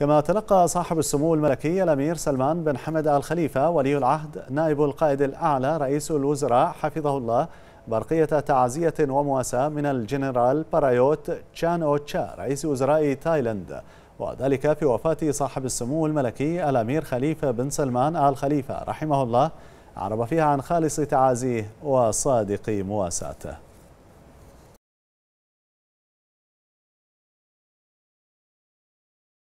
كما تلقى صاحب السمو الملكي الأمير سلمان بن حمد آل خليفة ولي العهد نائب القائد الأعلى رئيس الوزراء حفظه الله برقية تعزية ومواساة من الجنرال بارايوت تشان أو تشا رئيس وزراء تايلاند وذلك في وفاة صاحب السمو الملكي الأمير خليفة بن سلمان آل خليفة رحمه الله عرب فيها عن خالص تعازيه وصادق مواساته